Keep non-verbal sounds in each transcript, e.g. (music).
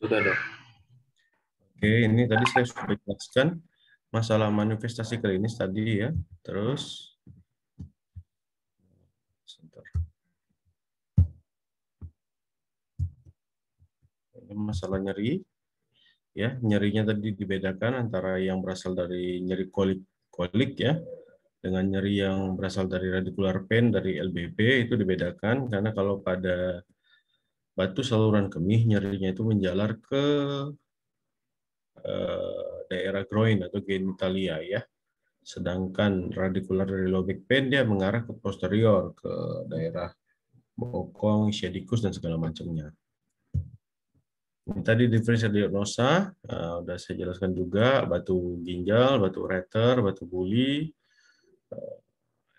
Sudah dok. Oke, ini tadi saya sudah jelaskan masalah manifestasi klinis tadi ya. Terus sebentar. Ini masalah nyeri. Ya, nyerinya tadi dibedakan antara yang berasal dari nyeri kolik kolik ya dengan nyeri yang berasal dari radikular pain dari LBP itu dibedakan karena kalau pada batu saluran kemih nyerinya itu menjalar ke eh, daerah groin atau genitalia ya. Sedangkan radikular dari lobek pen dia mengarah ke posterior ke daerah bokong, shedikus dan segala macamnya. tadi diferensial diagnosa uh, eh, udah saya jelaskan juga batu ginjal, batu ureter, batu buli, eh,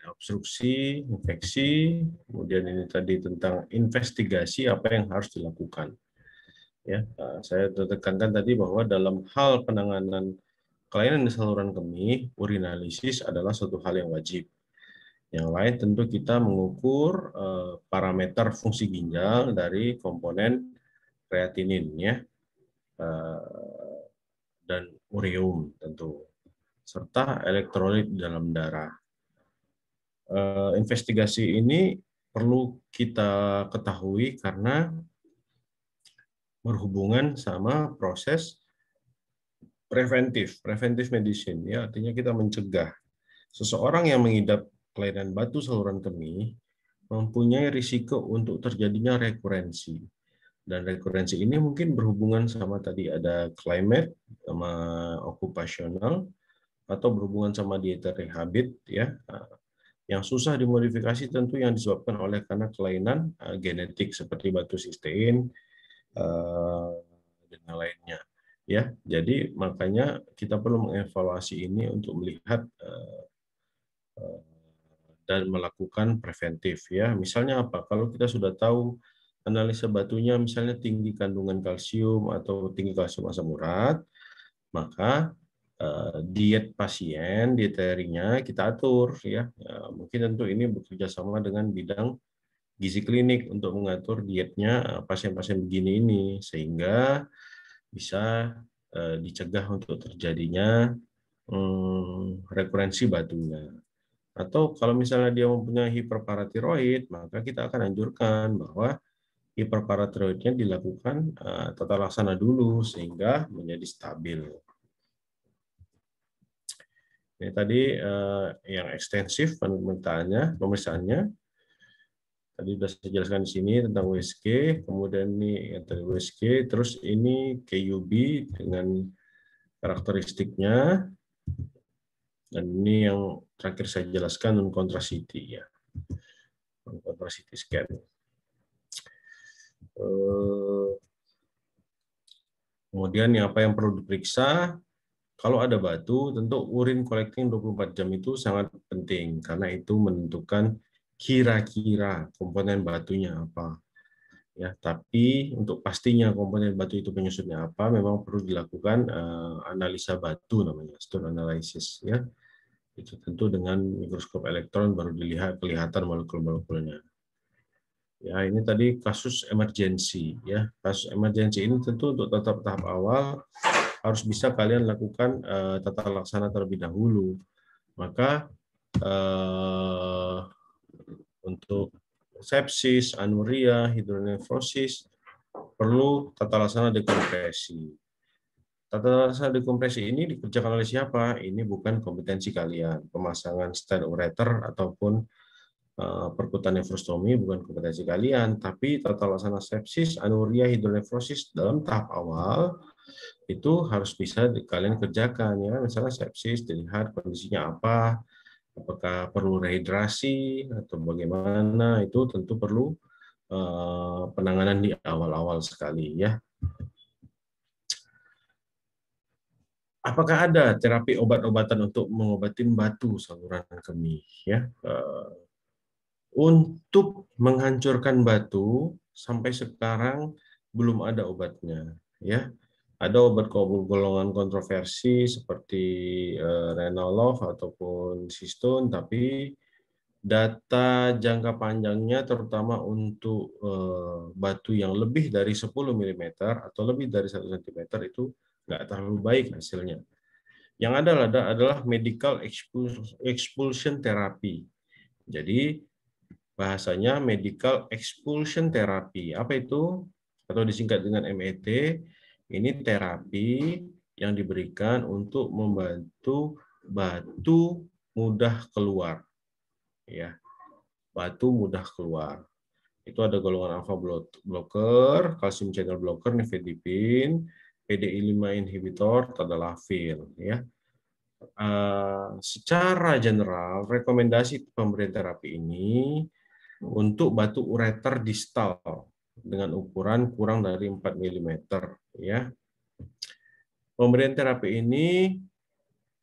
obstruksi, infeksi, kemudian ini tadi tentang investigasi apa yang harus dilakukan. Ya, eh, saya tekankan tadi bahwa dalam hal penanganan kelainan di saluran kemih, urinalisis adalah suatu hal yang wajib. Yang lain tentu kita mengukur eh, parameter fungsi ginjal dari komponen kreatinin ya eh, dan ureum tentu serta elektrolit dalam darah uh, investigasi ini perlu kita ketahui karena berhubungan sama proses preventif, preventif medicine ya artinya kita mencegah seseorang yang mengidap kelainan batu saluran kemih mempunyai risiko untuk terjadinya rekurensi. Dan rekurensi ini mungkin berhubungan sama tadi ada climate sama okupasional atau berhubungan sama dietary habit ya yang susah dimodifikasi tentu yang disebabkan oleh karena kelainan eh, genetik seperti batu sistein eh, dan lainnya. Ya, jadi makanya kita perlu mengevaluasi ini untuk melihat eh, dan melakukan preventif ya. Misalnya apa? Kalau kita sudah tahu analisa batunya misalnya tinggi kandungan kalsium atau tinggi kalsium asam urat, maka Eh, diet pasien, dieterinya kita atur ya. Eh, mungkin tentu ini bekerja sama dengan bidang gizi klinik untuk mengatur dietnya eh, pasien-pasien begini ini sehingga bisa dicegah untuk terjadinya hmm, rekurensi batunya. Atau kalau misalnya dia mempunyai hiperparatiroid, maka kita akan anjurkan bahwa hiperparatiroidnya dilakukan tata laksana dulu sehingga menjadi stabil. Ini tadi eh, yang ekstensif pemeriksaannya, pemeriksaannya. Tadi sudah saya jelaskan di sini tentang WSG, kemudian ini yang tadi WSG, terus ini KUB dengan karakteristiknya, dan ini yang terakhir saya jelaskan non kontrasiti ya, non kontrasiti scan. Eh, kemudian kemudian apa yang perlu diperiksa? Kalau ada batu, tentu urin collecting 24 jam itu sangat penting karena itu menentukan kira-kira komponen batunya apa. Ya, tapi untuk pastinya komponen batu itu penyusunnya apa, memang perlu dilakukan uh, analisa batu namanya, stone analysis ya. Itu tentu dengan mikroskop elektron baru dilihat kelihatan molekul-molekulnya ya ini tadi kasus emergensi ya kasus emergensi ini tentu untuk tetap tahap awal harus bisa kalian lakukan uh, tata laksana terlebih dahulu. Maka uh, untuk sepsis, anuria, hidronefrosis perlu tata laksana dekompresi. Tata laksana dekompresi ini dikerjakan oleh siapa? Ini bukan kompetensi kalian. Pemasangan stent ureter ataupun eh, perkutan nefrostomi bukan kompetensi kalian, tapi tata laksana sepsis, anuria, hidronefrosis dalam tahap awal itu harus bisa kalian kerjakan ya misalnya sepsis dilihat kondisinya apa apakah perlu rehidrasi atau bagaimana itu tentu perlu uh, penanganan di awal-awal sekali ya apakah ada terapi obat-obatan untuk mengobati batu saluran kemih ya eh, untuk menghancurkan batu sampai sekarang belum ada obatnya ya ada obat golongan kontroversi seperti uh, eh, Renolov ataupun Sistone, tapi data jangka panjangnya terutama untuk uh, batu yang lebih dari 10 mm atau lebih dari 1 cm itu nggak terlalu baik hasilnya. Yang ada adalah, adalah medical expulsion therapy. Jadi bahasanya medical expulsion therapy. Apa itu? Atau disingkat dengan MET ini terapi yang diberikan untuk membantu batu mudah keluar. Ya. Batu mudah keluar. Itu ada golongan alpha blocker, kalsium channel blocker, nifedipin, PDI5 inhibitor, tadalafil, ya. Uh, secara general, rekomendasi pemberian terapi ini untuk batu ureter distal dengan ukuran kurang dari 4 mm ya. Pemberian terapi ini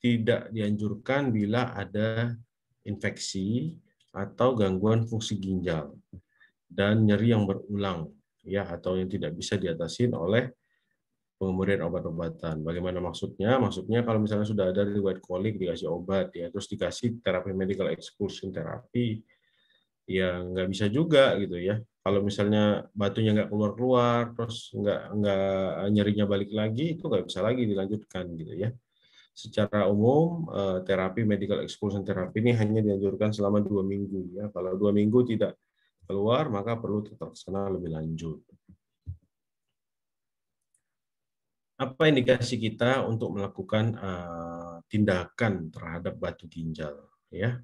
tidak dianjurkan bila ada infeksi atau gangguan fungsi ginjal dan nyeri yang berulang ya atau yang tidak bisa diatasi oleh pemberian obat-obatan. Bagaimana maksudnya? Maksudnya kalau misalnya sudah ada riwayat kolik dikasih obat ya terus dikasih terapi medical expulsion terapi ya nggak bisa juga gitu ya kalau misalnya batunya nggak keluar keluar terus nggak nggak nyerinya balik lagi itu nggak bisa lagi dilanjutkan gitu ya secara umum eh, terapi medical expulsion terapi ini hanya dianjurkan selama dua minggu ya kalau dua minggu tidak keluar maka perlu terlaksana lebih lanjut apa indikasi kita untuk melakukan uh, tindakan terhadap batu ginjal ya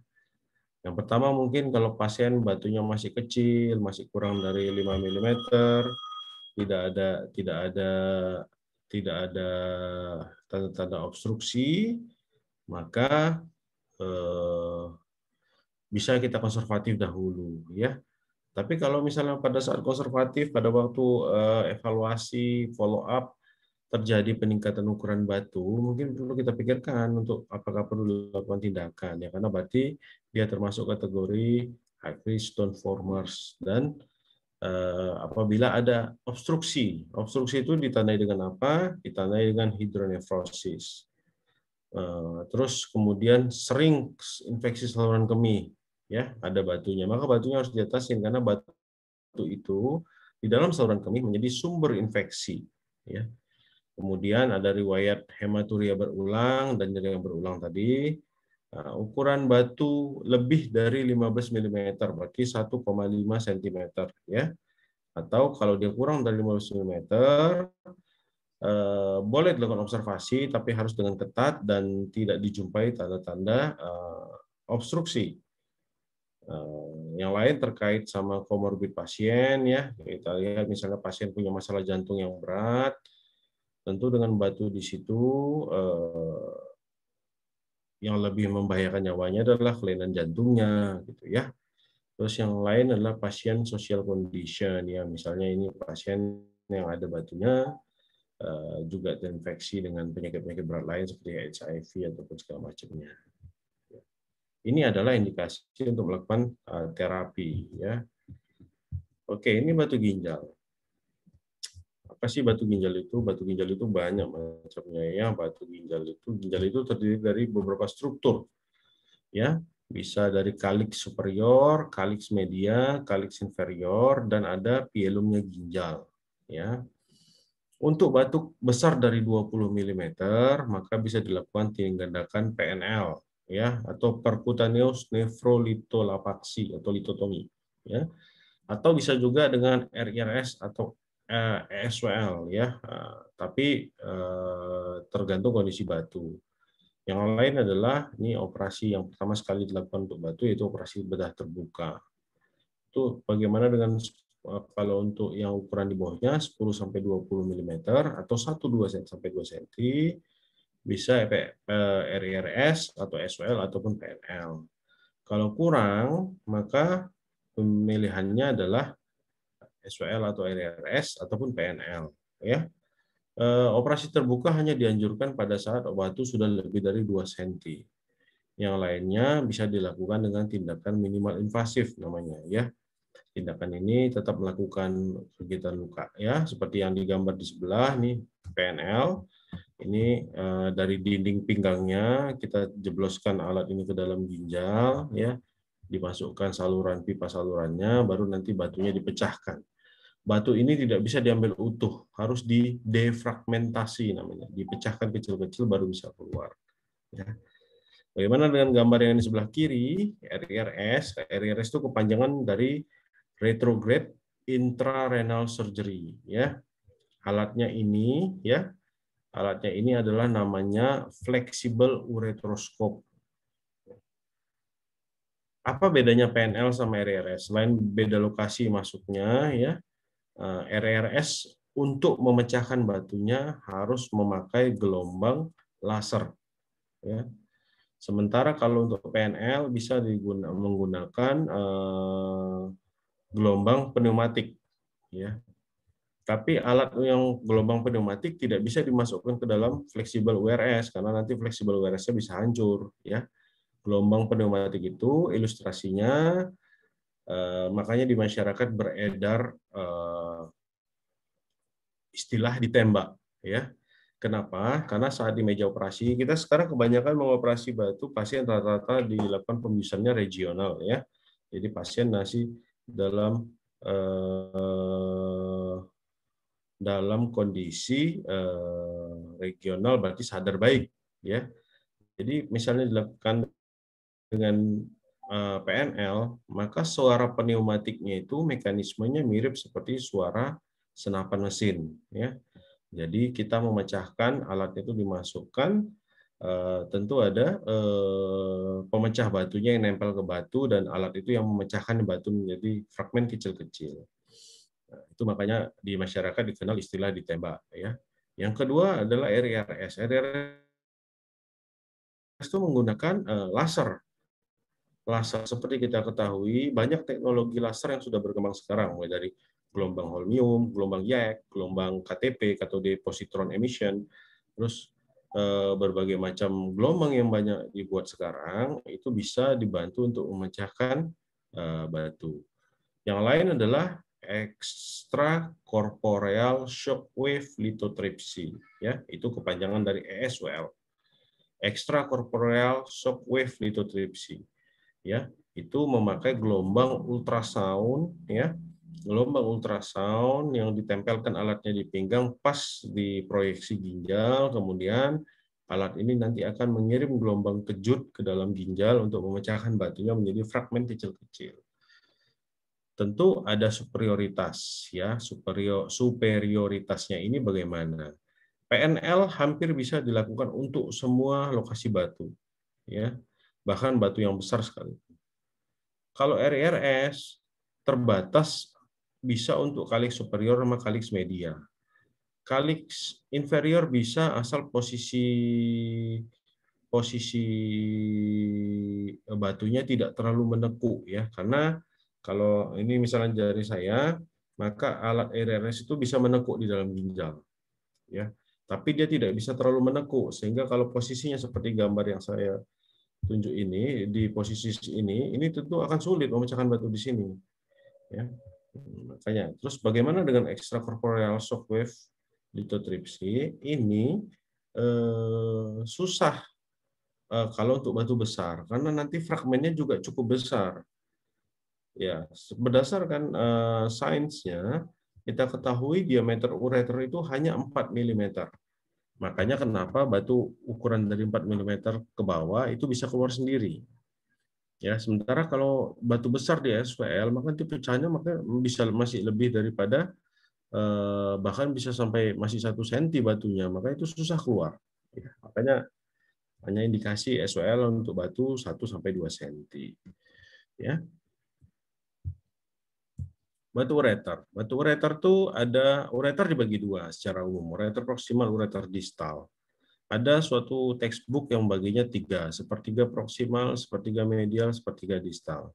yang pertama mungkin kalau pasien batunya masih kecil, masih kurang dari 5 mm, tidak ada tidak ada tidak ada tanda-tanda obstruksi, maka eh, bisa kita konservatif dahulu ya. Tapi kalau misalnya pada saat konservatif pada waktu eh, evaluasi follow up terjadi peningkatan ukuran batu, mungkin perlu kita pikirkan untuk apakah perlu dilakukan tindakan ya karena berarti dia termasuk kategori high risk stone formers dan eh, apabila ada obstruksi, obstruksi itu ditandai dengan apa? Ditandai dengan hidronefrosis. Eh, terus kemudian sering infeksi saluran kemih, ya ada batunya, maka batunya harus diatasin karena batu itu di dalam saluran kemih menjadi sumber infeksi, ya Kemudian ada riwayat hematuria berulang dan nyeri yang berulang tadi. nah, ukuran batu lebih dari 15 mm, berarti 1,5 cm ya. Atau kalau dia kurang dari 15 mm, eh, boleh dilakukan observasi tapi harus dengan ketat dan tidak dijumpai tanda-tanda eh, obstruksi. Uh, yang lain terkait sama komorbid pasien ya. Kita lihat misalnya pasien punya masalah jantung yang berat, Tentu dengan batu di situ eh, yang lebih membahayakan nyawanya adalah kelainan jantungnya gitu ya. Terus yang lain adalah pasien social condition ya misalnya ini pasien yang ada batunya eh, juga terinfeksi dengan penyakit-penyakit berat lain seperti HIV ataupun segala macamnya. Ini adalah indikasi untuk melakukan eh, terapi ya. Oke, ini batu ginjal apa sih batu ginjal itu? Batu ginjal itu banyak macamnya ya. Batu ginjal itu ginjal itu terdiri dari beberapa struktur. Ya, bisa dari kalix superior, kaliks media, kaliks inferior dan ada pielumnya ginjal ya. Untuk batuk besar dari 20 mm maka bisa dilakukan tindakan PNL ya atau percutaneous nephrolitolapaksi atau litotomi ya atau bisa juga dengan RIRS atau ESWL eh, ya, eh, tapi eh, tergantung kondisi batu. Yang lain adalah ini operasi yang pertama sekali dilakukan untuk batu yaitu operasi bedah terbuka. Itu bagaimana dengan kalau untuk yang ukuran di bawahnya 10 sampai 20 mm atau 1 2 sampai 2 cm bisa RIRS atau SWL ataupun PNL. Kalau kurang, maka pemilihannya adalah swl atau LRS ataupun PNL ya. Eh, operasi terbuka hanya dianjurkan pada saat batu sudah lebih dari 2 cm. Yang lainnya bisa dilakukan dengan tindakan minimal invasif namanya ya. Tindakan ini tetap melakukan kegiatan luka ya, seperti yang digambar di sebelah nih PNL. Ini eh, dari dinding pinggangnya kita jebloskan alat ini ke dalam ginjal ya dimasukkan saluran pipa salurannya, baru nanti batunya dipecahkan batu ini tidak bisa diambil utuh, harus didefragmentasi namanya, dipecahkan kecil-kecil baru bisa keluar. Ya. Bagaimana dengan gambar yang di sebelah kiri, RIRS? RIRS itu kepanjangan dari retrograde intrarenal surgery. Ya, alatnya ini, ya, alatnya ini adalah namanya flexible uretroscope. Apa bedanya PNL sama RRS? Selain beda lokasi masuknya, ya, Eh, RRS untuk memecahkan batunya harus memakai gelombang laser. Ya. Sementara kalau untuk PNL bisa diguna, menggunakan eh, gelombang pneumatik. Ya. Tapi alat yang gelombang pneumatik tidak bisa dimasukkan ke dalam fleksibel URS karena nanti fleksibel URS-nya bisa hancur. Ya. Gelombang pneumatik itu ilustrasinya Eh, makanya di masyarakat beredar uh, istilah ditembak, ya. Kenapa? Karena saat di meja operasi kita sekarang kebanyakan mengoperasi batu pasien rata-rata dilakukan pemisahannya regional ya. Jadi pasien masih dalam uh, dalam kondisi uh, regional berarti sadar baik ya. Jadi misalnya dilakukan dengan Eh, PNL, maka suara pneumatiknya itu mekanismenya mirip seperti suara senapan mesin. Ya. Jadi kita memecahkan alat itu dimasukkan, eh, tentu ada eh, pemecah batunya yang nempel ke batu dan alat itu yang memecahkan batu menjadi fragmen kecil-kecil. Nah, itu makanya di masyarakat dikenal istilah ditembak. Ya. Yang kedua adalah RRS e RRS e itu menggunakan laser laser seperti kita ketahui banyak teknologi laser yang sudah berkembang sekarang mulai dari gelombang holmium, gelombang YAG, gelombang KTP atau positron emission, terus eh, berbagai macam gelombang yang banyak dibuat sekarang itu bisa dibantu untuk memecahkan eh, batu. Yang lain adalah extracorporeal shockwave lithotripsy ya itu kepanjangan dari ESWL extracorporeal shockwave lithotripsy ya itu memakai gelombang ultrasound ya gelombang ultrasound yang ditempelkan alatnya di pinggang pas di proyeksi ginjal kemudian alat ini nanti akan mengirim gelombang kejut ke dalam ginjal untuk memecahkan batunya menjadi fragmen kecil-kecil. Tentu ada superioritas ya, superior superioritasnya ini bagaimana? PNL hampir bisa dilakukan untuk semua lokasi batu ya bahkan batu yang besar sekali. Kalau RRS terbatas bisa untuk kalix superior sama kalix media. kalix inferior bisa asal posisi posisi batunya tidak terlalu menekuk ya karena kalau ini misalnya jari saya maka alat RRS itu bisa menekuk di dalam ginjal ya tapi dia tidak bisa terlalu menekuk sehingga kalau posisinya seperti gambar yang saya tunjuk ini di posisi ini ini tentu akan sulit memecahkan batu di sini ya makanya terus bagaimana dengan extracorporeal shockwave litotripsi ini eh, susah eh, kalau untuk batu besar karena nanti fragmennya juga cukup besar ya berdasarkan eh, sainsnya kita ketahui diameter ureter itu hanya 4 mm Makanya kenapa batu ukuran dari 4 mm ke bawah itu bisa keluar sendiri. Ya, sementara kalau batu besar di SPL maka nanti pecahnya maka bisa masih lebih daripada eh, bahkan bisa sampai masih satu senti batunya, maka itu susah keluar. Ya, makanya hanya indikasi SPL untuk batu 1 sampai dua senti. Ya batu ureter. Batu ureter tuh ada ureter dibagi dua secara umum, ureter proksimal, ureter distal. Ada suatu textbook yang baginya tiga, sepertiga proksimal, sepertiga medial, sepertiga distal.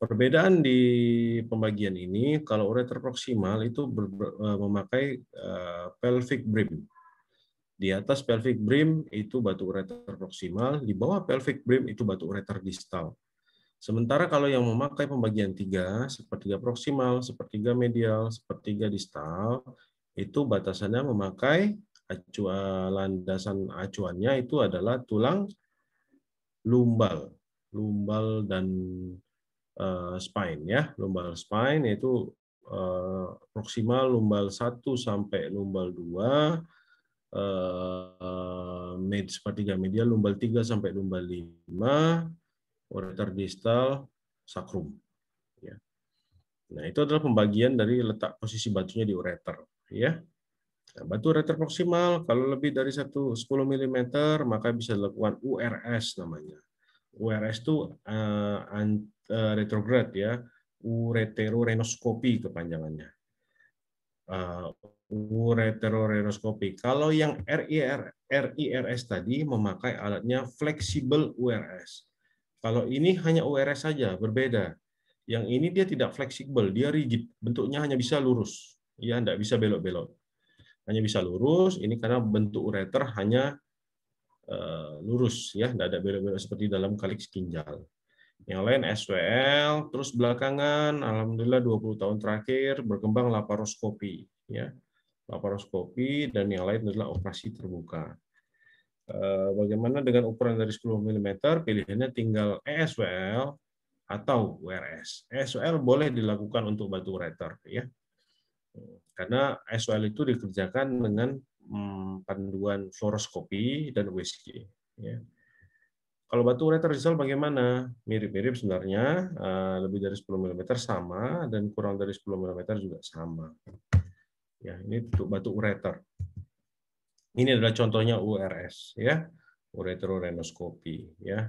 Perbedaan di pembagian ini, kalau ureter proksimal itu e, memakai e, pelvic brim. Di atas pelvic brim itu batu ureter proksimal, di bawah pelvic brim itu batu ureter distal Sementara kalau yang memakai pembagian tiga, sepertiga proksimal, sepertiga medial, sepertiga distal, itu batasannya memakai acuan landasan acuannya itu adalah tulang lumbal, lumbal dan uh, spine ya, lumbal spine yaitu uh, eh, proksimal lumbal 1 sampai lumbal 2, eh, med sepertiga medial, lumbal 3 sampai lumbal 5 ureter distal, sakrum. Ya. Nah, itu adalah pembagian dari letak posisi batunya di ureter. Ya. Nah, batu ureter proksimal, kalau lebih dari 1, 10 mm, maka bisa dilakukan URS namanya. URS itu uh, uh, retrograde ya, ureterorenoskopi kepanjangannya. Uh, eh, ureterorenoskopi. Kalau yang RIR, RIRS tadi memakai alatnya fleksibel URS. Kalau ini hanya URS saja, berbeda. Yang ini dia tidak fleksibel, dia rigid. Bentuknya hanya bisa lurus. Ya, tidak bisa belok-belok. Hanya bisa lurus, ini karena bentuk ureter hanya eh, lurus. ya, Tidak ada belok-belok seperti dalam kalik ginjal. Yang lain SWL, terus belakangan, alhamdulillah 20 tahun terakhir, berkembang laparoskopi. Ya, laparoskopi, dan yang lain adalah operasi terbuka. Eh, bagaimana dengan ukuran dari 10 mm, pilihannya tinggal ESWL atau WRS. ESWL boleh dilakukan untuk batu retor, ya. Karena ESWL itu dikerjakan dengan hmm, panduan fluoroskopi dan USG. Ya. Kalau batu ureter result bagaimana? Mirip-mirip sebenarnya, eh, lebih dari 10 mm sama, dan kurang dari 10 mm juga sama. Ya, ini untuk batu ureter. Ini adalah contohnya URS ya, ureterorenoskopi ya.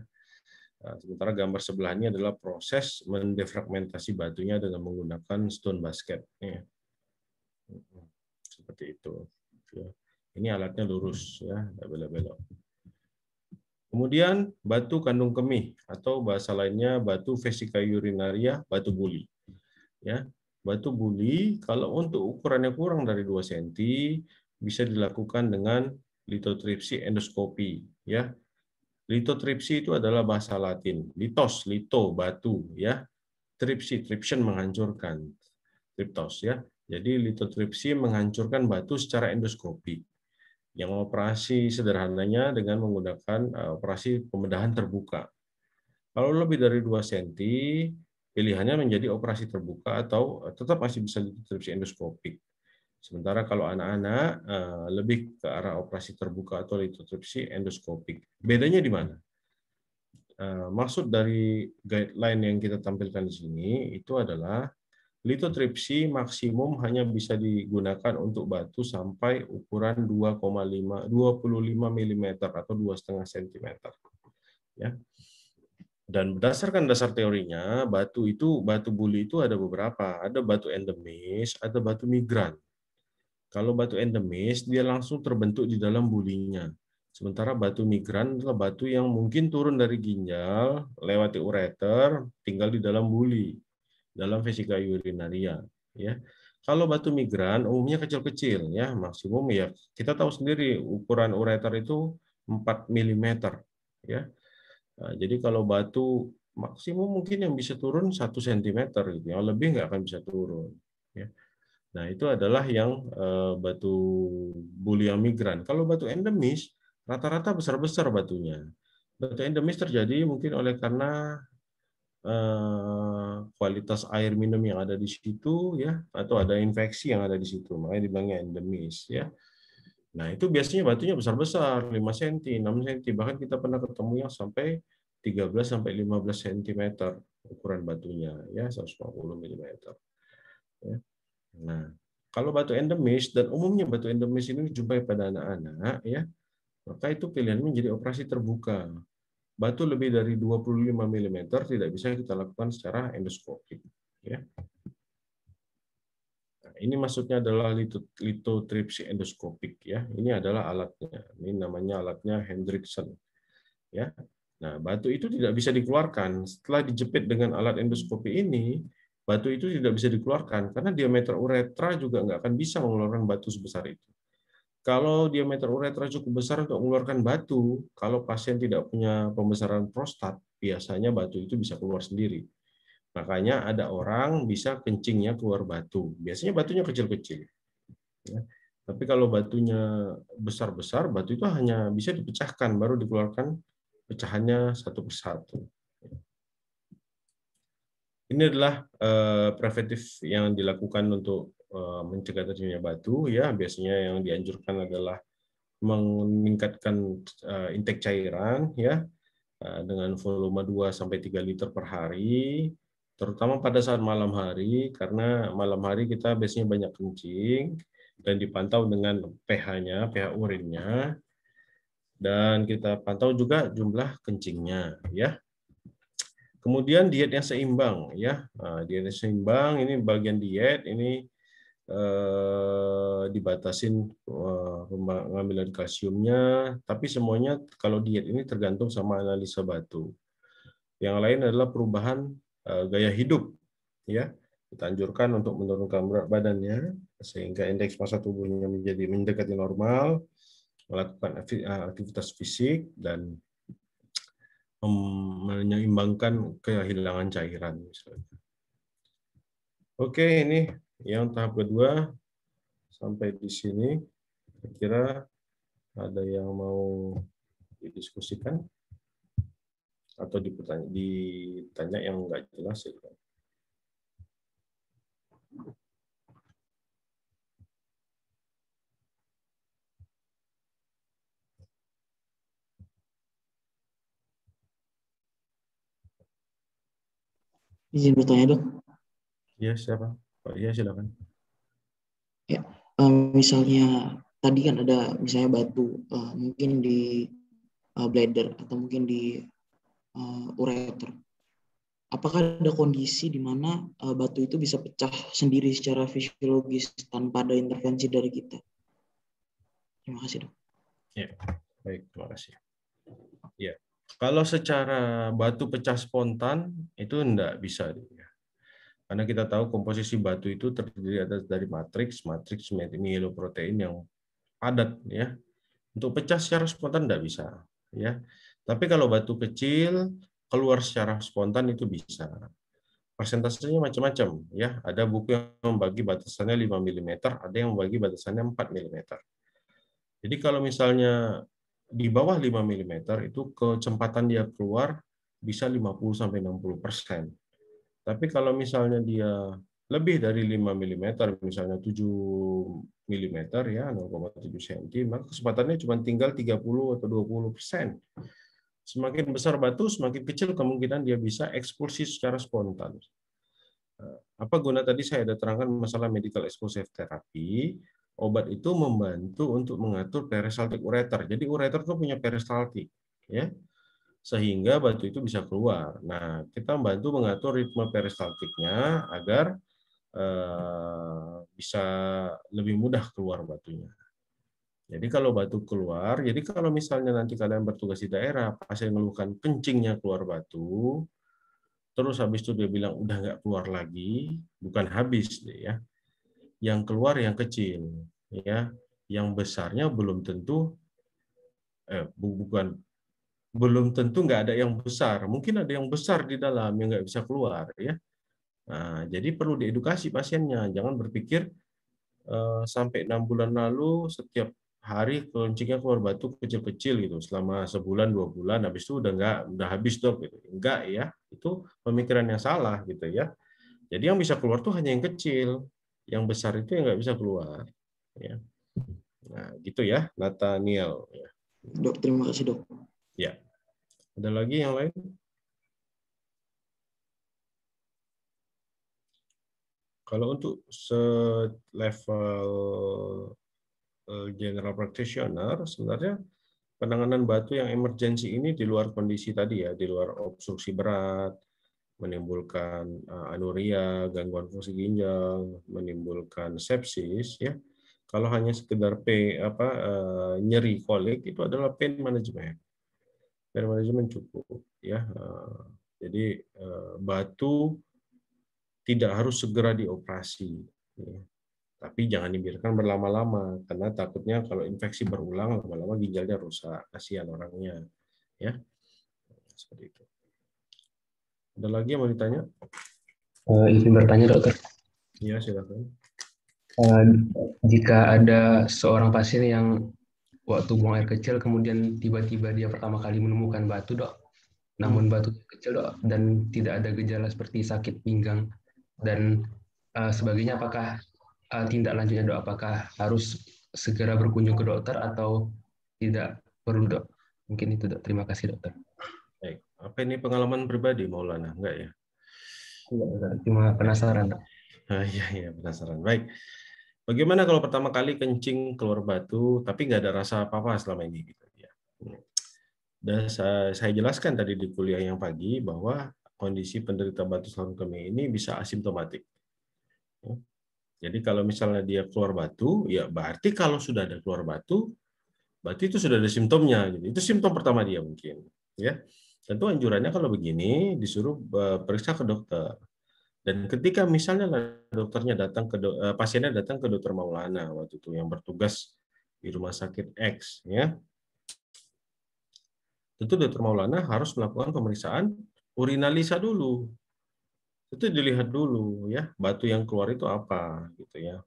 Eh, sementara gambar sebelahnya adalah proses mendefragmentasi batunya dengan menggunakan stone basket ya. Seperti itu. Ya. Ini alatnya lurus ya, belok-belok. Kemudian batu kandung kemih atau bahasa lainnya batu vesika urinaria, batu buli. Ya, batu buli kalau untuk ukurannya kurang dari 2 cm bisa dilakukan dengan litotripsi endoskopi ya. Litotripsi itu adalah bahasa Latin. Litos, lito, batu ya. Tripsi, tription menghancurkan. Triptos ya. Jadi litotripsi menghancurkan batu secara endoskopi. Yang operasi sederhananya dengan menggunakan eh, operasi pembedahan terbuka. Kalau lebih dari 2 cm, pilihannya menjadi operasi terbuka atau tetap masih bisa litotripsi endoskopik. Sementara kalau anak-anak eh, lebih ke arah operasi terbuka atau litotripsi endoskopik. Bedanya di mana? Eh, maksud dari guideline yang kita tampilkan di sini itu adalah litotripsi maksimum hanya bisa digunakan untuk batu sampai ukuran 2,5 25 mm atau 2,5 cm. Ya. Dan berdasarkan dasar teorinya, batu itu batu buli itu ada beberapa, ada batu endemis, ada batu migran. Kalau batu endemis, dia langsung terbentuk di dalam bulinya. Sementara batu migran adalah batu yang mungkin turun dari ginjal, lewati ureter, tinggal di dalam buli, dalam vesika urinaria. Ya. Kalau batu migran umumnya kecil-kecil, ya maksimum ya kita tahu sendiri ukuran ureter itu 4 mm. Ya. Nah, jadi kalau batu maksimum mungkin yang bisa turun 1 cm gitu, yang lebih nggak akan bisa turun. Ya. Nah, itu adalah yang eh, batu bulia migran. Kalau batu endemis, rata-rata besar-besar batunya. Batu endemis terjadi mungkin oleh karena eh, kualitas air minum yang ada di situ ya atau ada infeksi yang ada di situ, makanya dibilangnya endemis ya. Nah, itu biasanya batunya besar-besar, 5 cm, 6 cm, bahkan kita pernah ketemu yang sampai 13 sampai 15 cm ukuran batunya ya 150 mm. Ya. Nah, kalau batu endemis dan umumnya batu endemis ini dijumpai pada anak-anak ya, maka itu pilihan menjadi operasi terbuka. Batu lebih dari 25 mm tidak bisa kita lakukan secara endoskopik ya. Nah, ini maksudnya adalah litotripsi endoskopik ya. Ini adalah alatnya. Ini namanya alatnya Hendrickson. Ya. Nah, batu itu tidak bisa dikeluarkan. Setelah dijepit dengan alat endoskopi ini, batu itu tidak bisa dikeluarkan karena diameter uretra juga nggak akan bisa mengeluarkan batu sebesar itu. Kalau diameter uretra cukup besar untuk mengeluarkan batu, kalau pasien tidak punya pembesaran prostat, biasanya batu itu bisa keluar sendiri. Makanya ada orang bisa kencingnya keluar batu. Biasanya batunya kecil-kecil. Ya. Tapi kalau batunya besar-besar, batu itu hanya bisa dipecahkan, baru dikeluarkan pecahannya satu persatu. Ini adalah uh, preventif yang dilakukan untuk uh, mencegah terjadinya batu. Ya, biasanya yang dianjurkan adalah meningkatkan uh, intake cairan, ya, uh, dengan volume 2 sampai 3 liter per hari, terutama pada saat malam hari, karena malam hari kita biasanya banyak kencing dan dipantau dengan pH-nya, pH urinnya, dan kita pantau juga jumlah kencingnya, ya Kemudian diet yang seimbang ya. Nah, diet yang seimbang ini bagian diet ini eh, dibatasin eh, pengambilan kalsiumnya, tapi semuanya kalau diet ini tergantung sama analisa batu. Yang lain adalah perubahan eh, gaya hidup ya. Kita anjurkan untuk menurunkan berat badannya sehingga indeks massa tubuhnya menjadi mendekati normal, melakukan eh, aktivitas fisik dan menyeimbangkan kehilangan cairan misalnya. Oke, ini yang tahap kedua sampai di sini. kira ada yang mau didiskusikan atau ditanya, ditanya yang nggak jelas ya. Izin bertanya dok. Iya siapa? Pak oh, Iya silakan. Ya um, misalnya tadi kan ada misalnya batu uh, mungkin di uh, bladder atau mungkin di uh, ureter. Apakah ada kondisi di mana uh, batu itu bisa pecah sendiri secara fisiologis tanpa ada intervensi dari kita? Terima kasih dok. Ya baik terima kasih. Ya kalau secara batu pecah spontan itu tidak bisa. Ya. Karena kita tahu komposisi batu itu terdiri atas dari matriks, matriks mieloprotein yang padat ya. Untuk pecah secara spontan tidak bisa ya. Tapi kalau batu kecil keluar secara spontan itu bisa. Persentasenya macam-macam ya. Ada buku yang membagi batasannya 5 mm, ada yang membagi batasannya 4 mm. Jadi kalau misalnya di bawah 5 mm itu kecepatan dia keluar bisa 50 sampai 60%. Tapi kalau misalnya dia lebih dari 5 mm, misalnya 7 mm ya 0,7 cm, maka kecepatannya cuma tinggal 30 atau 20 persen. Semakin besar batu, semakin kecil kemungkinan dia bisa ekspulsi secara spontan. Eh, apa guna tadi saya ada terangkan masalah medical explosive therapy? obat itu membantu untuk mengatur peristaltik ureter. Jadi ureter itu punya peristaltik, ya, sehingga batu itu bisa keluar. Nah, kita membantu mengatur ritme peristaltiknya agar eh, bisa lebih mudah keluar batunya. Jadi kalau batu keluar, jadi kalau misalnya nanti kalian bertugas di daerah, pas pasien ngeluhkan kencingnya keluar batu, terus habis itu dia bilang udah nggak keluar lagi, bukan habis deh ya yang keluar yang kecil ya yang besarnya belum tentu eh, bukan belum tentu nggak ada yang besar mungkin ada yang besar di dalam yang nggak bisa keluar ya nah, jadi perlu diedukasi pasiennya jangan berpikir eh, sampai enam bulan lalu setiap hari kuncinya keluar batu kecil-kecil gitu selama sebulan dua bulan habis itu udah nggak udah habis dok gitu enggak ya itu pemikiran yang salah gitu ya jadi yang bisa keluar tuh hanya yang kecil yang besar itu yang nggak bisa keluar. Ya. Nah, gitu ya, Nathaniel. Ya. Dok, terima kasih dok. Ya. Ada lagi yang lain? Kalau untuk level eh, general practitioner, sebenarnya penanganan batu yang emergensi ini di luar kondisi tadi ya, di luar obstruksi berat, menimbulkan eh, anuria, gangguan fungsi ginjal, menimbulkan sepsis ya. Kalau hanya sekedar P apa eh, nyeri kolik itu adalah pain management. Pain management cukup ya. Eh, jadi batu tidak harus segera dioperasi. Ya. Tapi jangan dibiarkan berlama-lama karena takutnya kalau infeksi berulang lama-lama ginjalnya rusak, kasihan orangnya. Ya. Seperti itu. Ada lagi yang mau ditanya? Uh, eh, izin bertanya dokter. Iya silakan. Uh, jika ada seorang pasien yang waktu buang air kecil kemudian tiba-tiba dia pertama kali menemukan batu dok, namun hmm. batu kecil dok dan tidak ada gejala seperti sakit pinggang dan uh, sebagainya, apakah uh, tindak lanjutnya dok? Apakah harus segera berkunjung ke dokter atau tidak perlu dok? Mungkin itu dok. Terima kasih dokter apa ini pengalaman pribadi Maulana? Enggak ya? Cuma penasaran. (laughs) Ah, iya, iya, penasaran. Baik. Bagaimana kalau pertama kali kencing keluar batu, tapi nggak ada rasa apa-apa selama ini? Gitu, ya. Dan saya, jelaskan tadi di kuliah yang pagi bahwa kondisi penderita batu selama kemih ini bisa asimptomatik. Ya. Jadi kalau misalnya dia keluar batu, ya berarti kalau sudah ada keluar batu, berarti itu sudah ada simptomnya. Gitu. Itu simptom pertama dia mungkin. Ya. Tentu anjurannya kalau begini disuruh eh, periksa ke dokter. Dan ketika misalnya dokternya datang ke do, eh, pasiennya datang ke dokter Maulana waktu itu yang bertugas di rumah sakit X, ya, tentu dokter Maulana harus melakukan pemeriksaan urinalisa dulu. Itu dilihat dulu ya batu yang keluar itu apa gitu ya.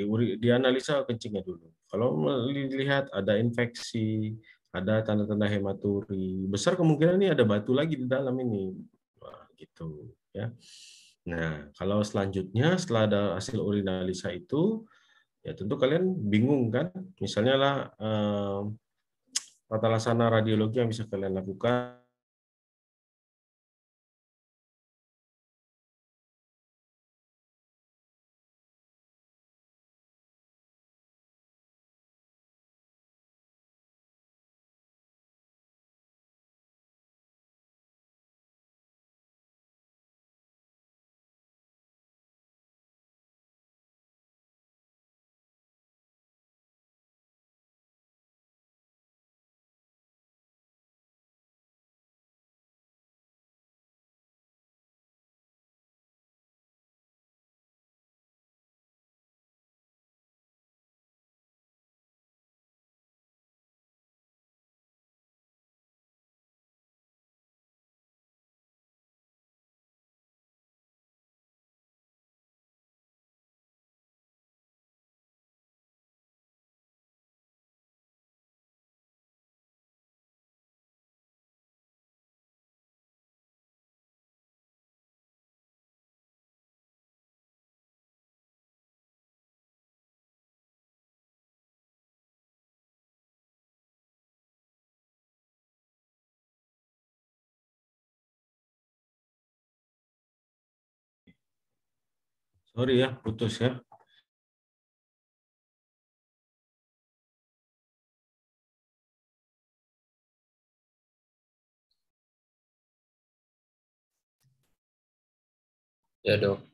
di dianalisa kencingnya dulu. Kalau melihat ada infeksi, ada tanda-tanda hematuri. Besar kemungkinan ini ada batu lagi di dalam ini. Wah, gitu ya. Nah, kalau selanjutnya setelah ada hasil urinalisa itu, ya tentu kalian bingung kan? Misalnya lah eh, tata laksana radiologi yang bisa kalian lakukan Sorry ya, putus ya. Ya dok.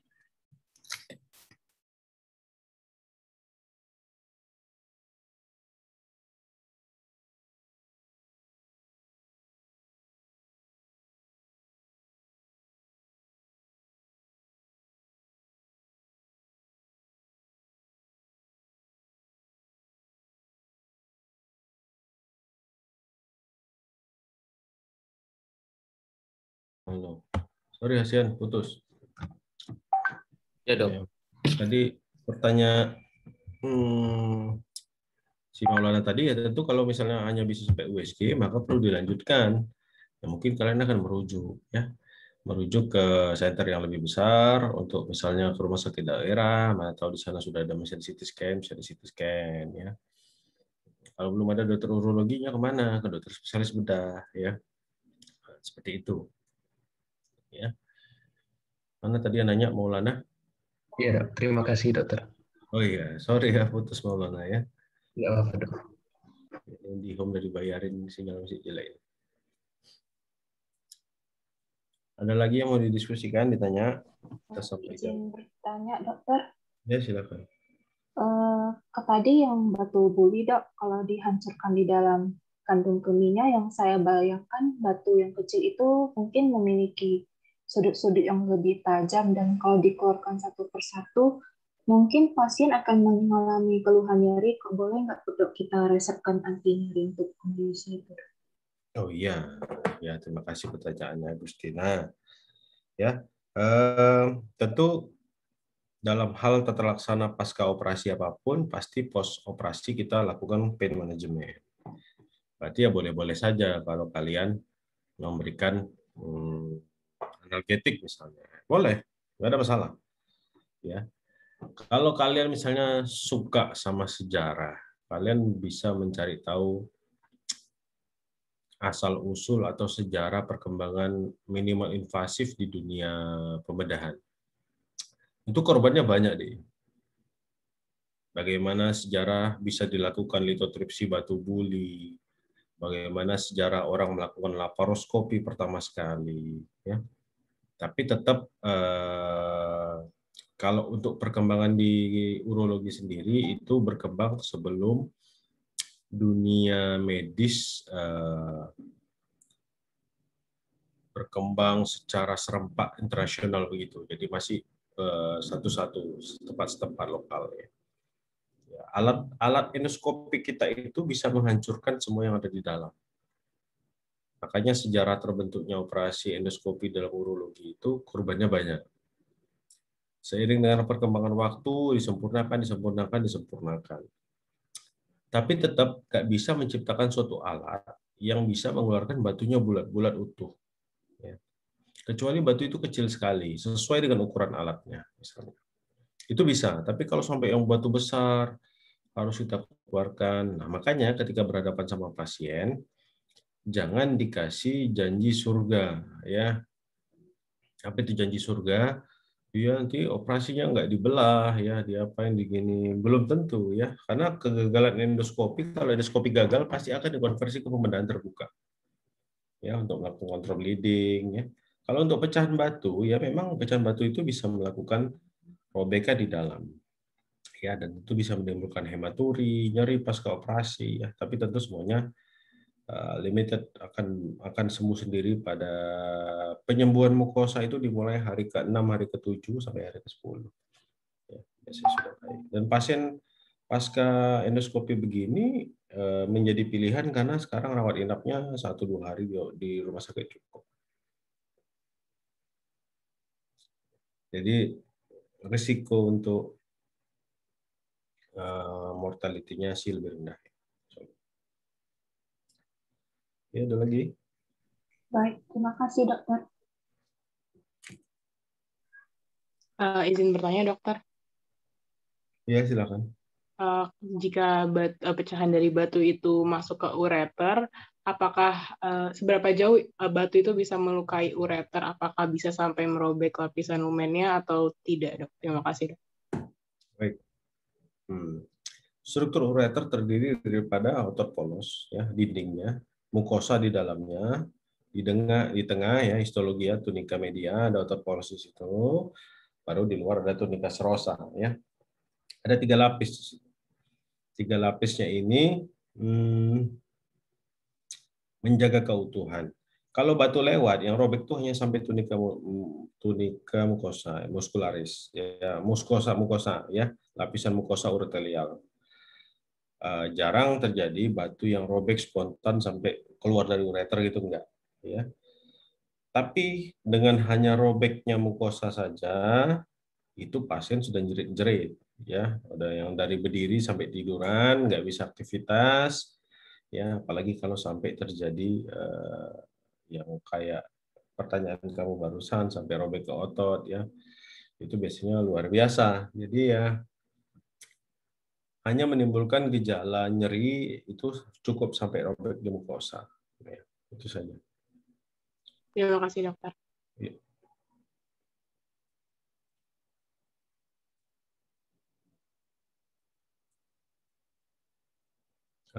Halo. Sorry Hasian, putus. Ya dong. Iya. Tadi pertanyaan hmm, si Maulana tadi ya tentu kalau misalnya hanya bisa sampai USG maka perlu dilanjutkan. Ya, mungkin kalian akan merujuk ya merujuk ke center yang lebih besar untuk misalnya ke rumah sakit daerah mana tahu di sana sudah ada mesin CT scan mesin CT scan ya kalau belum ada dokter urologinya kemana ke dokter spesialis bedah ya seperti itu ya. Mana tadi yang nanya Maulana? Iya, dok. terima kasih dokter. Oh iya, sorry ya putus Maulana ya. Iya, apa dok. Ini di home dari bayarin sinyal masih jelek. Ada lagi yang mau didiskusikan, ditanya? Kita Bertanya, dokter. Ya, silakan. Uh, eh, kepada yang batu buli, dok, kalau dihancurkan di dalam kandung keminya yang saya bayangkan batu yang kecil itu mungkin memiliki sudut-sudut yang lebih tajam dan kalau dikeluarkan satu persatu, mungkin pasien akan mengalami keluhan nyeri. Kok boleh nggak untuk kita resepkan anti nyeri untuk kondisi itu? Oh iya, ya terima kasih pertanyaannya Gustina Ya, eh, tentu dalam hal tata laksana pasca operasi apapun, pasti pos operasi kita lakukan pain management. Berarti ya boleh-boleh saja kalau kalian memberikan hmm, analgetik misalnya. Boleh, nggak ada masalah. Ya. Kalau kalian misalnya suka sama sejarah, kalian bisa mencari tahu asal usul atau sejarah perkembangan minimal invasif di dunia pembedahan. Itu korbannya banyak deh. Bagaimana sejarah bisa dilakukan litotripsi batu buli, bagaimana sejarah orang melakukan laparoskopi pertama sekali, ya tapi tetap eh, kalau untuk perkembangan di urologi sendiri itu berkembang sebelum dunia medis eh, berkembang secara serempak internasional begitu. Jadi masih eh, satu-satu tempat-tempat lokal ya. Ya, Alat alat endoskopi kita itu bisa menghancurkan semua yang ada di dalam Makanya sejarah terbentuknya operasi endoskopi dalam urologi itu korbannya banyak. Seiring dengan perkembangan waktu, disempurnakan, disempurnakan, disempurnakan. Tapi tetap gak bisa menciptakan suatu alat yang bisa mengeluarkan batunya bulat-bulat utuh. Ya. Kecuali batu itu kecil sekali, sesuai dengan ukuran alatnya. Misalnya. Itu bisa, tapi kalau sampai yang batu besar, harus kita keluarkan. Nah, makanya ketika berhadapan sama pasien, jangan dikasih janji surga ya apa itu janji surga dia nanti operasinya nggak dibelah ya apa yang digini belum tentu ya karena kegagalan endoskopi kalau endoskopi gagal pasti akan dikonversi ke pembedahan terbuka ya untuk melakukan kontrol bleeding ya kalau untuk pecahan batu ya memang pecahan batu itu bisa melakukan robeka di dalam ya dan itu bisa menimbulkan hematuri nyeri pasca operasi ya tapi tentu semuanya Eh, limited akan akan sembuh sendiri pada penyembuhan mukosa itu dimulai hari ke-6, hari ke-7 sampai hari ke-10. Ya, Dan pasien pasca endoskopi begini eh, menjadi pilihan karena sekarang rawat inapnya satu dua hari di, rumah sakit cukup. Jadi risiko untuk uh, eh, mortalitinya sih lebih rendah. Ya, ada lagi? Baik, terima kasih dokter. Uh, izin bertanya dokter. Ya, silakan. Uh, jika bat, uh, pecahan dari batu itu masuk ke ureter, apakah uh, seberapa jauh uh, batu itu bisa melukai ureter? Apakah bisa sampai merobek lapisan lumennya atau tidak, dok? Terima kasih, dok. Baik. Hmm. Struktur ureter terdiri daripada otot polos, ya, dindingnya, mukosa di dalamnya, di tengah di tengah ya ya tunika media ada otot porosis itu, baru di luar ada tunika serosa ya. Ada tiga lapis Tiga lapisnya ini hmm, menjaga keutuhan. Kalau batu lewat yang robek tuh hanya sampai tunika tunika mukosa muskularis ya mukosa mukosa ya lapisan mukosa urotelial. Eh, jarang terjadi batu yang robek spontan sampai keluar dari ureter gitu enggak ya tapi dengan hanya robeknya mukosa saja itu pasien sudah jerit-jerit ya ada yang dari berdiri sampai tiduran nggak bisa aktivitas ya apalagi kalau sampai terjadi eh, yang kayak pertanyaan kamu barusan sampai robek ke otot ya itu biasanya luar biasa jadi ya hanya menimbulkan gejala nyeri itu cukup sampai robek di mukosa. Ya, itu saja. Terima kasih dokter. Ya.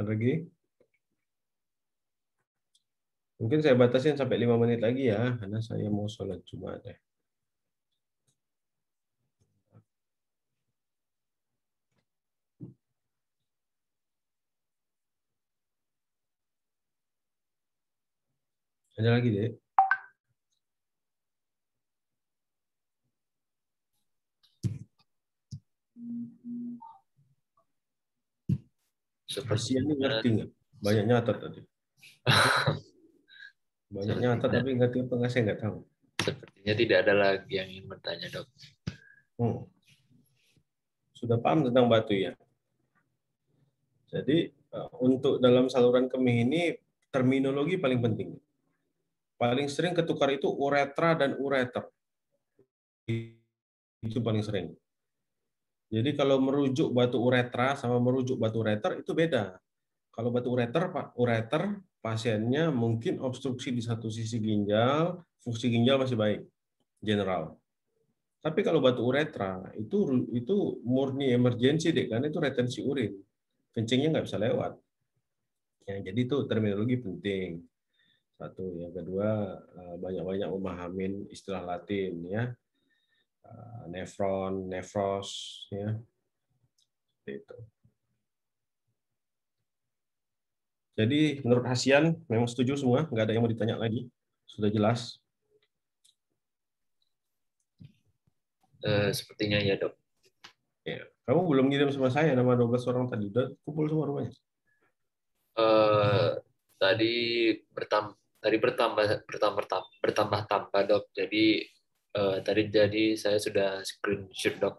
lagi? Mungkin saya batasin sampai lima menit lagi ya, karena saya mau sholat Jumat. Ya. Ada lagi deh. Seperti ini ngerti nggak? Banyak nyatat tadi. (laughs) Banyak nyatat tapi nggak apa nggak saya nggak tahu. Sepertinya tidak ada lagi yang ingin bertanya dok. Hmm. Sudah paham tentang batu ya? Jadi eh, untuk dalam saluran kemih ini terminologi paling penting. Paling sering ketukar itu uretra dan ureter. Itu paling sering. Jadi kalau merujuk batu uretra sama merujuk batu ureter itu beda. Kalau batu ureter, ureter pasiennya mungkin obstruksi di satu sisi ginjal, fungsi ginjal masih baik general. Tapi kalau batu uretra itu itu murni emergensi deh karena itu retensi urin, kencingnya nggak bisa lewat. Ya, jadi itu terminologi penting. Satu, yang kedua eh, banyak-banyak memahami istilah Latin ya. Eh, Nefron, nefros ya. itu. Jadi menurut Hasian memang setuju semua, nggak ada yang mau ditanya lagi, sudah jelas. Uh, sepertinya ya dok. Ya. Kamu belum ngirim sama saya nama 12 orang tadi, udah kumpul semua rumahnya? Uh, tadi bertam tadi bertambah bertambah bertambah tambah dok jadi uh, tadi jadi saya sudah screenshot dok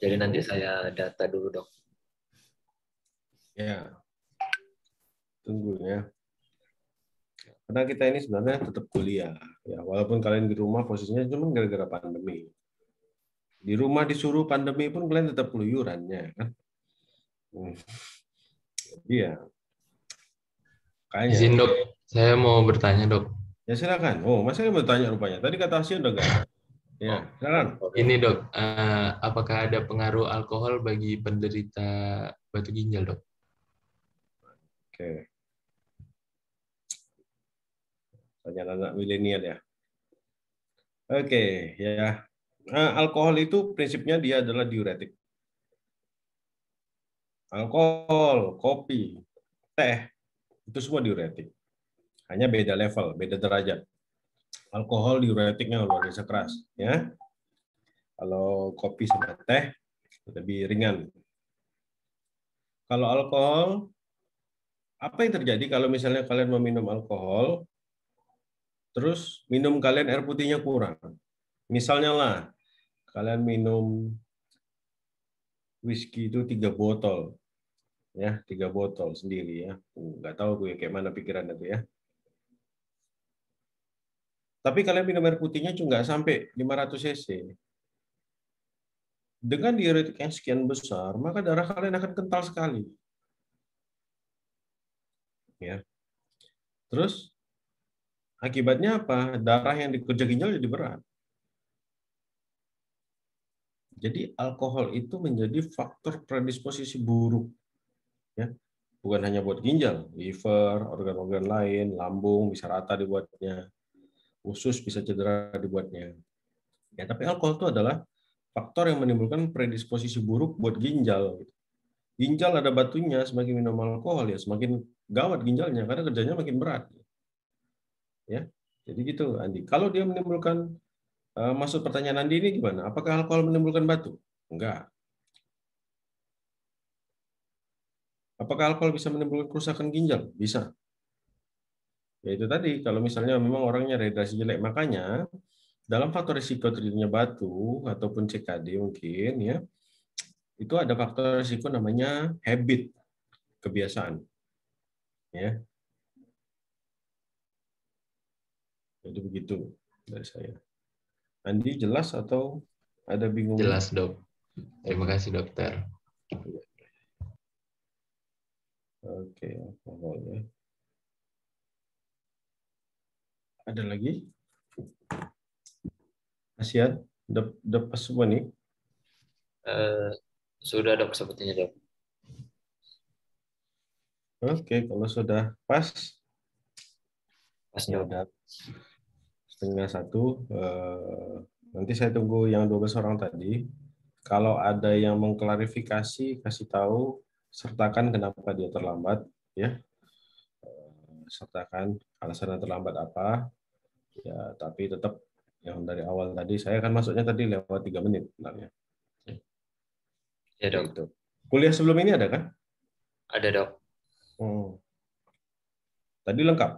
jadi nanti oh. saya data dulu dok ya tunggu ya karena kita ini sebenarnya tetap kuliah ya walaupun kalian di rumah posisinya cuma gara-gara pandemi di rumah disuruh pandemi pun kalian tetap keluyurannya kan hmm. jadi ya kayaknya izin saya mau bertanya, Dok. Ya, silakan. Oh, masih mau bertanya rupanya. Tadi kata hasil udah enggak. Ya, oh. silakan. Ini, Dok, uh, apakah ada pengaruh alkohol bagi penderita batu ginjal, Dok? Oke. Okay. Tanya anak milenial ya. Oke, okay, ya. Uh, alkohol itu prinsipnya dia adalah diuretik. Alkohol, kopi, teh, itu semua diuretik hanya beda level, beda derajat. Alkohol diuretiknya luar biasa keras, ya. Kalau kopi sama teh lebih ringan. Kalau alkohol, apa yang terjadi kalau misalnya kalian meminum alkohol, terus minum kalian air putihnya kurang? Misalnya lah, kalian minum whisky itu tiga botol, ya tiga botol sendiri ya nggak tahu gue kayak mana pikiran itu ya tapi kalian minum air putihnya cuma nggak sampai 500 cc. Dengan diuretik yang sekian besar, maka darah kalian akan kental sekali. Ya. Terus akibatnya apa? Darah yang dikerja ginjal jadi berat. Jadi alkohol itu menjadi faktor predisposisi buruk. Ya. Bukan hanya buat ginjal, liver, organ-organ lain, lambung bisa rata dibuatnya usus bisa cedera dibuatnya. Ya, tapi alkohol itu adalah faktor yang menimbulkan predisposisi buruk buat ginjal. Ginjal ada batunya, semakin minum alkohol ya semakin gawat ginjalnya karena kerjanya makin berat. Ya, jadi gitu Andi. Kalau dia menimbulkan uh, eh, masuk pertanyaan Andi ini gimana? Apakah alkohol menimbulkan batu? Enggak. Apakah alkohol bisa menimbulkan kerusakan ginjal? Bisa ya itu tadi, kalau misalnya memang orangnya rehidrasi jelek, makanya dalam faktor risiko terjadinya batu ataupun CKD mungkin ya, itu ada faktor risiko namanya habit, kebiasaan. Ya. Jadi begitu dari saya. Andi jelas atau ada bingung? Jelas, Dok. Terima kasih, Dokter. Oke, okay, ya. Ada lagi? Nasihat? ada udah pas semua nih? Eh, sudah ada sepertinya dok. Oke, kalau sudah pas, pas ya udah setengah satu. Eh, nanti saya tunggu yang 12 orang tadi. Kalau ada yang mengklarifikasi, kasih tahu, sertakan kenapa dia terlambat, ya. Eh, sertakan alasan terlambat apa, ya tapi tetap yang dari awal tadi saya kan masuknya tadi lewat tiga menit sebenarnya ya dok itu kuliah sebelum ini ada kan ada dok hmm. tadi lengkap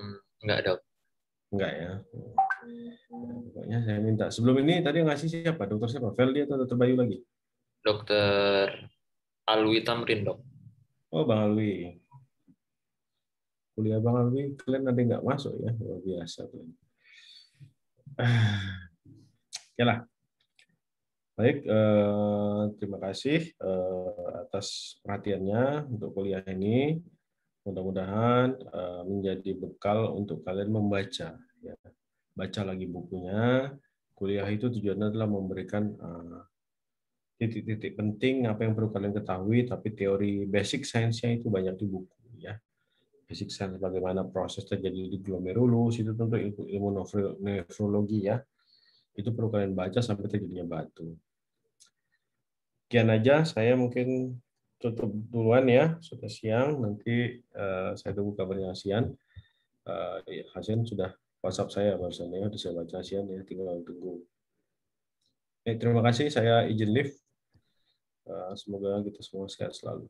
hmm, enggak dok enggak ya hmm. pokoknya saya minta sebelum ini tadi ngasih siapa dokter siapa Feldi atau dokter Bayu lagi dokter Alwi Tamrin dok oh bang Alwi kuliah Bang Alwi kalian nanti nggak masuk ya luar biasa kalian. Oke (sighs) ya lah. Baik, eh, terima kasih eh, atas perhatiannya untuk kuliah ini. Mudah-mudahan eh, menjadi bekal untuk kalian membaca. Ya. Baca lagi bukunya. Kuliah itu tujuannya adalah memberikan titik-titik penting apa yang perlu kalian ketahui, tapi teori basic sainsnya itu banyak di buku basic science bagaimana proses terjadi di glomerulus itu tentu ilmu nefrologi ya itu perlu kalian baca sampai terjadinya batu sekian aja saya mungkin tutup duluan ya sudah siang nanti uh, saya tunggu kabarnya Asian uh, Asian sudah WhatsApp saya barusan ya sudah saya baca Asian ya tinggal tunggu eh, terima kasih saya izin lift uh, eh, semoga kita semua sehat selalu